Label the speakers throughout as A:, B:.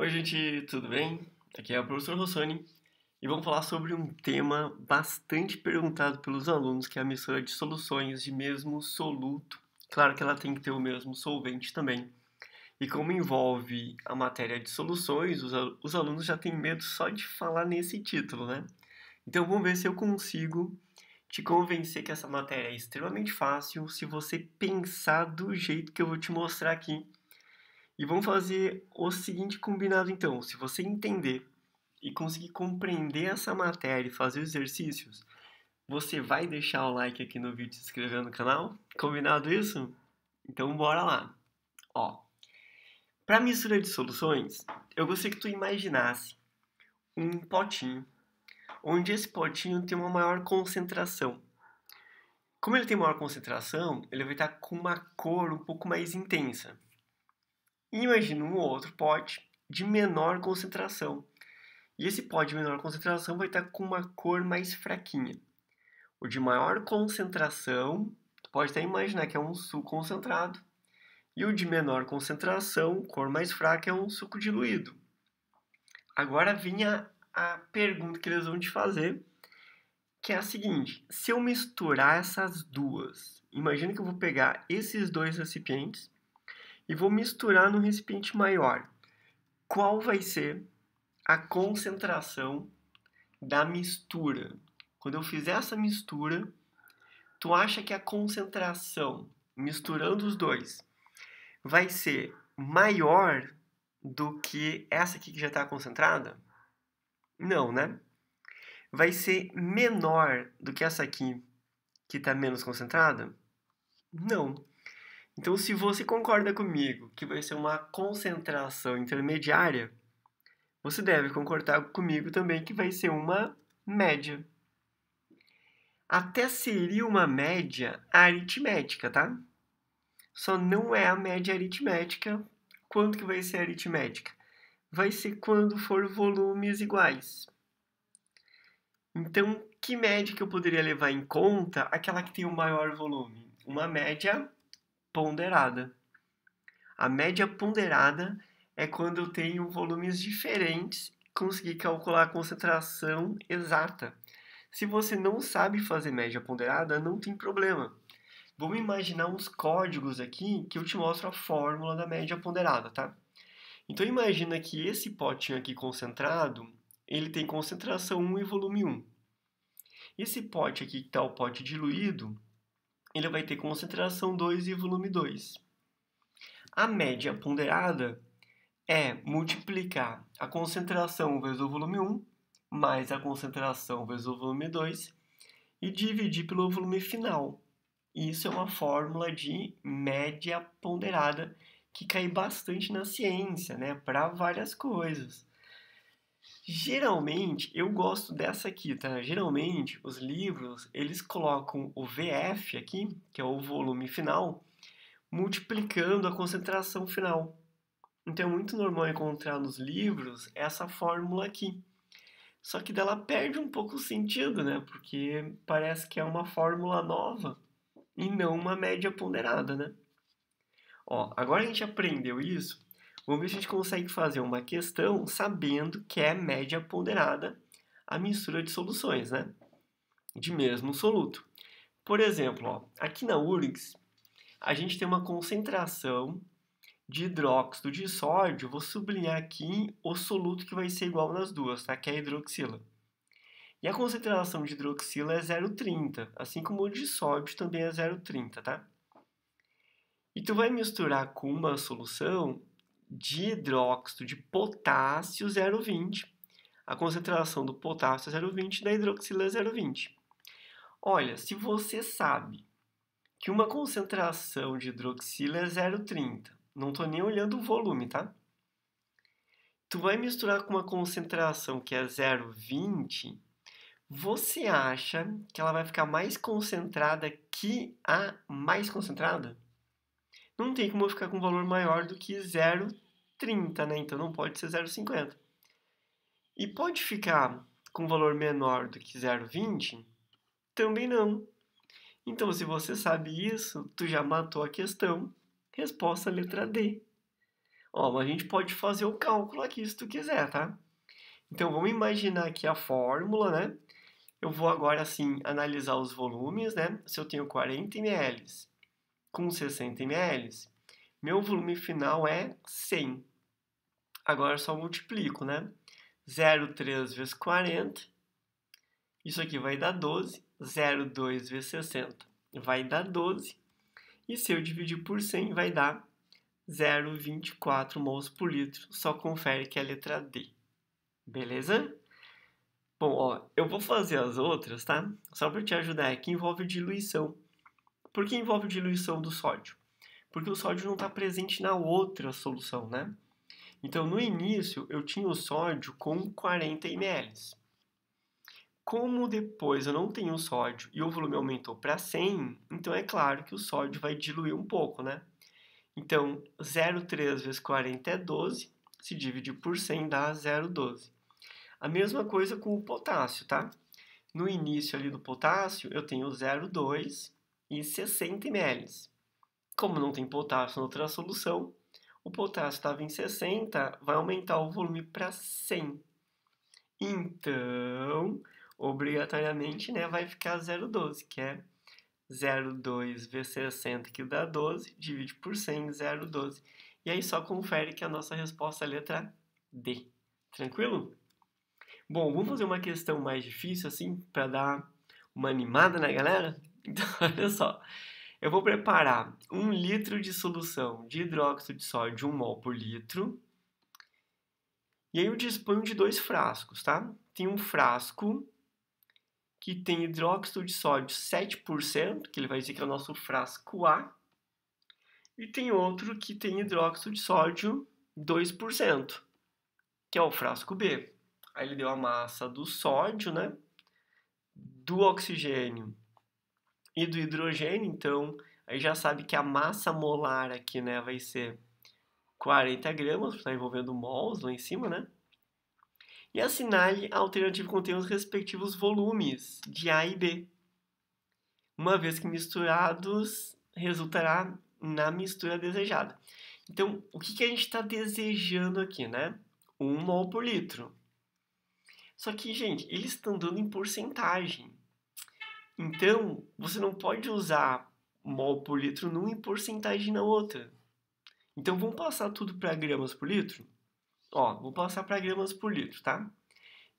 A: Oi, gente, tudo bem? Aqui é o professor Rossoni e vamos falar sobre um tema bastante perguntado pelos alunos, que é a mistura de soluções de mesmo soluto. Claro que ela tem que ter o mesmo solvente também. E como envolve a matéria de soluções, os alunos já têm medo só de falar nesse título, né? Então vamos ver se eu consigo te convencer que essa matéria é extremamente fácil se você pensar do jeito que eu vou te mostrar aqui e vamos fazer o seguinte combinado então. Se você entender e conseguir compreender essa matéria e fazer os exercícios, você vai deixar o like aqui no vídeo e se inscrever no canal? Combinado isso? Então bora lá. Ó, para mistura de soluções, eu gostaria que tu imaginasse um potinho, onde esse potinho tem uma maior concentração. Como ele tem maior concentração, ele vai estar com uma cor um pouco mais intensa imagina um outro pote de menor concentração. E esse pó de menor concentração vai estar tá com uma cor mais fraquinha. O de maior concentração, tu pode até imaginar que é um suco concentrado. E o de menor concentração, cor mais fraca, é um suco diluído. Agora vinha a pergunta que eles vão te fazer, que é a seguinte: se eu misturar essas duas, imagina que eu vou pegar esses dois recipientes e vou misturar num recipiente maior. Qual vai ser a concentração da mistura? Quando eu fizer essa mistura, tu acha que a concentração, misturando os dois, vai ser maior do que essa aqui que já está concentrada? Não, né? Vai ser menor do que essa aqui que está menos concentrada? Não. Então, se você concorda comigo que vai ser uma concentração intermediária, você deve concordar comigo também que vai ser uma média. Até seria uma média aritmética, tá? Só não é a média aritmética. Quanto que vai ser aritmética? Vai ser quando for volumes iguais. Então, que média que eu poderia levar em conta? Aquela que tem o maior volume. Uma média ponderada. A média ponderada é quando eu tenho volumes diferentes e consegui calcular a concentração exata. Se você não sabe fazer média ponderada, não tem problema. Vamos imaginar uns códigos aqui que eu te mostro a fórmula da média ponderada, tá? Então imagina que esse potinho aqui concentrado, ele tem concentração 1 e volume 1. Esse pote aqui, que está o pote diluído, ele vai ter concentração 2 e volume 2. A média ponderada é multiplicar a concentração vezes o volume 1 mais a concentração vezes o volume 2 e dividir pelo volume final. Isso é uma fórmula de média ponderada que cai bastante na ciência, né, para várias coisas. Geralmente, eu gosto dessa aqui, tá? Geralmente, os livros, eles colocam o VF aqui, que é o volume final, multiplicando a concentração final. Então, é muito normal encontrar nos livros essa fórmula aqui. Só que dela perde um pouco o sentido, né? Porque parece que é uma fórmula nova e não uma média ponderada, né? Ó, agora a gente aprendeu isso, Vamos ver se a gente consegue fazer uma questão sabendo que é média ponderada a mistura de soluções, né? De mesmo soluto. Por exemplo, ó, aqui na URGS, a gente tem uma concentração de hidróxido de sódio. Vou sublinhar aqui o soluto que vai ser igual nas duas, tá? Que é a hidroxila. E a concentração de hidroxila é 0,30, assim como o de sódio também é 0,30, tá? E tu vai misturar com uma solução de hidróxido de potássio 0,20. A concentração do potássio é 0,20 da hidroxila 0,20. Olha, se você sabe que uma concentração de hidroxila é 0,30, não estou nem olhando o volume, tá? Tu vai misturar com uma concentração que é 0,20, você acha que ela vai ficar mais concentrada que a mais concentrada? não tem como eu ficar com um valor maior do que 0,30, né? Então não pode ser 0,50. E pode ficar com um valor menor do que 0,20? Também não. Então, se você sabe isso, tu já matou a questão. Resposta letra D. Ó, mas a gente pode fazer o cálculo aqui se tu quiser, tá? Então, vamos imaginar aqui a fórmula, né? Eu vou agora, assim, analisar os volumes, né? Se eu tenho 40 ml com 60 ml, meu volume final é 100. Agora eu só multiplico, né? 0,3 vezes 40, isso aqui vai dar 12. 0,2 vezes 60 vai dar 12. E se eu dividir por 100, vai dar 0,24 mols por litro. Só confere que é a letra D. Beleza? Bom, ó, eu vou fazer as outras, tá? Só para te ajudar, que envolve diluição. Por que envolve diluição do sódio? Porque o sódio não está presente na outra solução, né? Então, no início, eu tinha o sódio com 40 ml. Como depois eu não tenho sódio e o volume aumentou para 100, então é claro que o sódio vai diluir um pouco, né? Então, 0,3 vezes 40 é 12, se divide por 100 dá 0,12. A mesma coisa com o potássio, tá? No início ali do potássio, eu tenho 0,2 e 60 ml. Como não tem potássio na outra solução, o potássio estava em 60, vai aumentar o volume para 100. Então, obrigatoriamente, né, vai ficar 0,12, que é 0,2 vezes 60, que dá 12, divide por 100, 0,12. E aí só confere que a nossa resposta é a letra D. Tranquilo? Bom, vamos fazer uma questão mais difícil, assim, para dar uma animada na né, galera? Então, olha só. Eu vou preparar um litro de solução de hidróxido de sódio de 1 mol por litro. E aí eu disponho de dois frascos, tá? Tem um frasco que tem hidróxido de sódio 7%, que ele vai dizer que é o nosso frasco A. E tem outro que tem hidróxido de sódio 2%, que é o frasco B. Aí ele deu a massa do sódio, né? Do oxigênio e do hidrogênio, então aí já sabe que a massa molar aqui né, vai ser 40 gramas, está envolvendo mols lá em cima, né? E assinale a alternativa que contém os respectivos volumes de A e B. Uma vez que misturados, resultará na mistura desejada. Então, o que, que a gente está desejando aqui, né? 1 um mol por litro. Só que, gente, eles estão dando em porcentagem. Então, você não pode usar mol por litro numa e porcentagem na outra. Então, vamos passar tudo para gramas por litro? Ó, vou passar para gramas por litro, tá?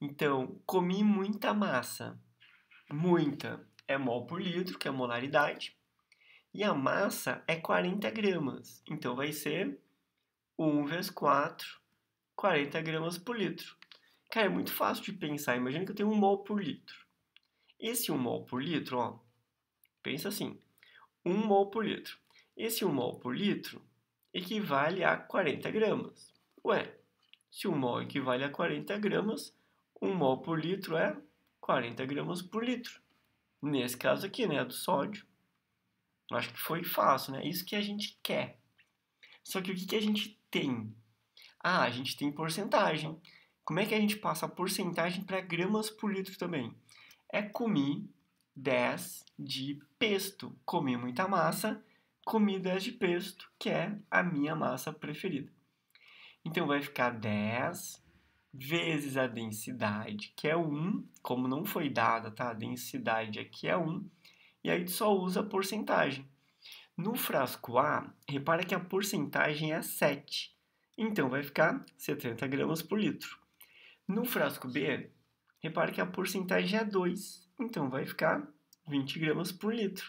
A: Então, comi muita massa. Muita é mol por litro, que é a molaridade. E a massa é 40 gramas. Então, vai ser 1 vezes 4, 40 gramas por litro. Cara, é muito fácil de pensar. Imagina que eu tenho um mol por litro. Esse 1 mol por litro, ó, pensa assim, 1 mol por litro. Esse 1 mol por litro equivale a 40 gramas. Ué, se 1 mol equivale a 40 gramas, 1 mol por litro é 40 gramas por litro. Nesse caso aqui, né, do sódio. acho que foi fácil, né? É isso que a gente quer. Só que o que, que a gente tem? Ah, a gente tem porcentagem. Como é que a gente passa a porcentagem para gramas por litro também? é comi 10 de pesto. Comi muita massa, comi 10 de pesto, que é a minha massa preferida. Então vai ficar 10 vezes a densidade, que é 1, como não foi dada, tá? A densidade aqui é 1, e aí só usa a porcentagem. No frasco A, repara que a porcentagem é 7, então vai ficar 70 gramas por litro. No frasco B, Repare que a porcentagem é 2, então vai ficar 20 gramas por litro.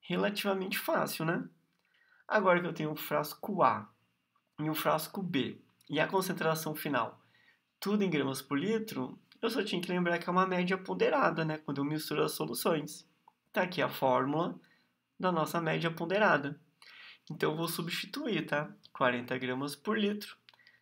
A: Relativamente fácil, né? Agora que eu tenho o frasco A e o frasco B e a concentração final, tudo em gramas por litro, eu só tinha que lembrar que é uma média ponderada, né? Quando eu misturo as soluções. Tá aqui a fórmula da nossa média ponderada. Então eu vou substituir, tá? 40 gramas por litro,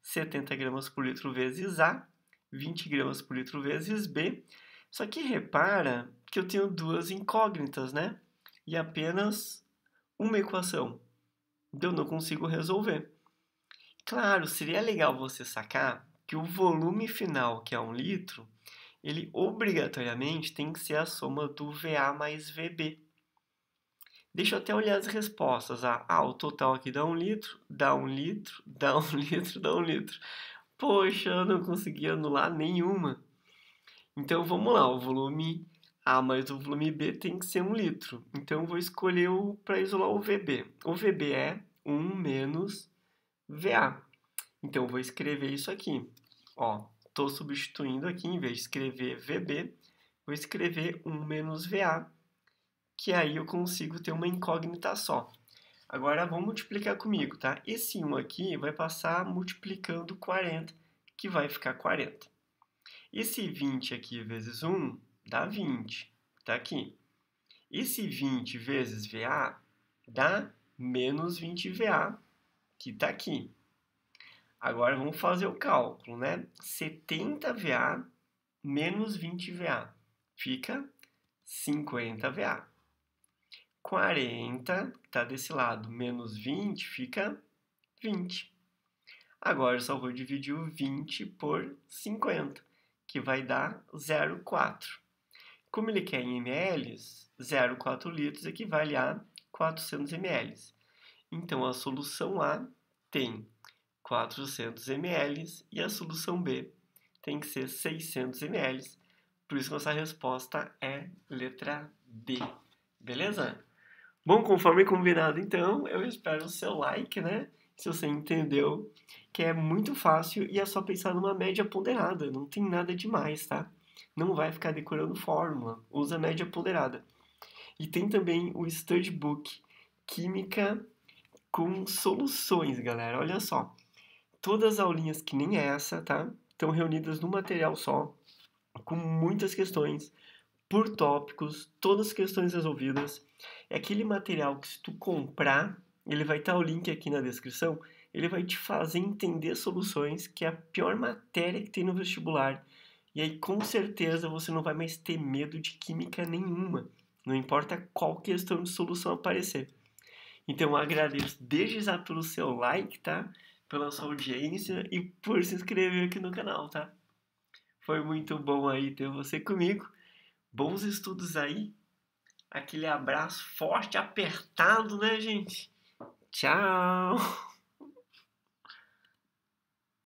A: 70 gramas por litro vezes A, 20 gramas por litro vezes B. Só que repara que eu tenho duas incógnitas, né? E apenas uma equação. Então eu não consigo resolver. Claro, seria legal você sacar que o volume final, que é um litro, ele obrigatoriamente tem que ser a soma do VA mais VB. Deixa eu até olhar as respostas. Ah, ah o total aqui dá um litro, dá um litro, dá um litro, dá um litro. Poxa, eu não consegui anular nenhuma. Então vamos lá, o volume A mais o volume B tem que ser 1 litro. Então eu vou escolher o para isolar o VB. O VB é 1 menos VA. Então eu vou escrever isso aqui. Ó, estou substituindo aqui, em vez de escrever VB, vou escrever 1 menos VA, que aí eu consigo ter uma incógnita só. Agora vamos multiplicar comigo, tá? Esse 1 aqui vai passar multiplicando 40, que vai ficar 40. Esse 20 aqui vezes 1 dá 20, tá aqui. Esse 20 vezes VA dá menos 20VA, que tá aqui. Agora vamos fazer o cálculo, né? 70VA menos 20VA fica 50VA. 40, que está desse lado, menos 20, fica 20. Agora só vou dividir o 20 por 50, que vai dar 0,4. Como ele quer em ml, 0,4 litros equivale a 400 ml. Então, a solução A tem 400 ml e a solução B tem que ser 600 ml. Por isso, nossa resposta é letra D. Beleza? Bom, conforme combinado, então, eu espero o seu like, né? Se você entendeu que é muito fácil e é só pensar numa média ponderada, não tem nada demais, tá? Não vai ficar decorando fórmula, usa média ponderada. E tem também o Study Book Química com soluções, galera. Olha só. Todas as aulinhas que nem essa, tá? Estão reunidas num material só, com muitas questões, por tópicos, todas as questões resolvidas. É aquele material que se tu comprar, ele vai estar tá o link aqui na descrição, ele vai te fazer entender soluções, que é a pior matéria que tem no vestibular. E aí com certeza você não vai mais ter medo de química nenhuma, não importa qual questão de solução aparecer. Então eu agradeço desde já pelo seu like, tá? Pela sua audiência e por se inscrever aqui no canal, tá? Foi muito bom aí ter você comigo. Bons estudos aí. Aquele abraço forte, apertado, né, gente? Tchau!